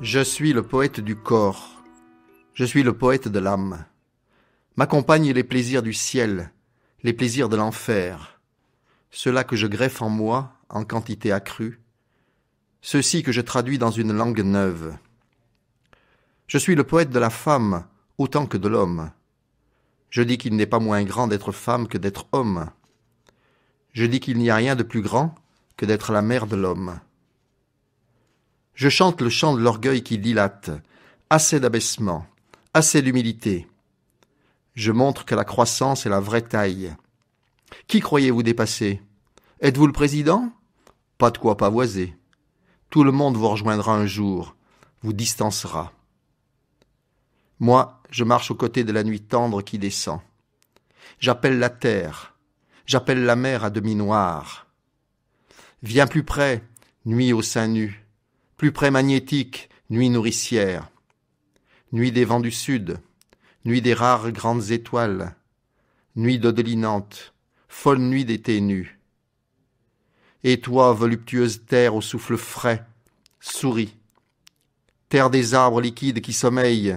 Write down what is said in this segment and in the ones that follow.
Je suis le poète du corps. Je suis le poète de l'âme. M'accompagnent les plaisirs du ciel, les plaisirs de l'enfer. Ceux-là que je greffe en moi en quantité accrue. Ceux-ci que je traduis dans une langue neuve. Je suis le poète de la femme autant que de l'homme. Je dis qu'il n'est pas moins grand d'être femme que d'être homme. Je dis qu'il n'y a rien de plus grand que d'être la mère de l'homme. Je chante le chant de l'orgueil qui dilate. Assez d'abaissement, assez d'humilité. Je montre que la croissance est la vraie taille. Qui croyez-vous dépasser Êtes-vous le président Pas de quoi pavoiser. Tout le monde vous rejoindra un jour, vous distancera. Moi, je marche aux côtés de la nuit tendre qui descend. J'appelle la terre, j'appelle la mer à demi noire. Viens plus près, nuit au sein nu plus près magnétique, nuit nourricière, nuit des vents du sud, nuit des rares grandes étoiles, nuit dodelinante, folle nuit d'été nu. Et toi, voluptueuse terre au souffle frais, souris, terre des arbres liquides qui sommeillent,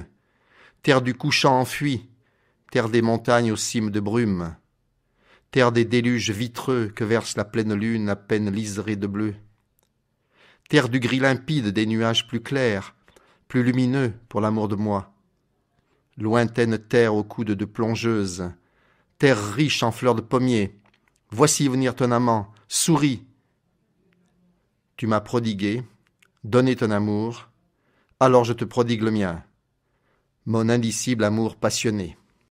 terre du couchant enfui, terre des montagnes aux cimes de brume, terre des déluges vitreux que verse la pleine lune à peine liserée de bleu terre du gris limpide des nuages plus clairs, plus lumineux pour l'amour de moi. Lointaine terre aux coudes de plongeuse, terre riche en fleurs de pommier, voici venir ton amant, souris. Tu m'as prodigué, donné ton amour, alors je te prodigue le mien, mon indicible amour passionné.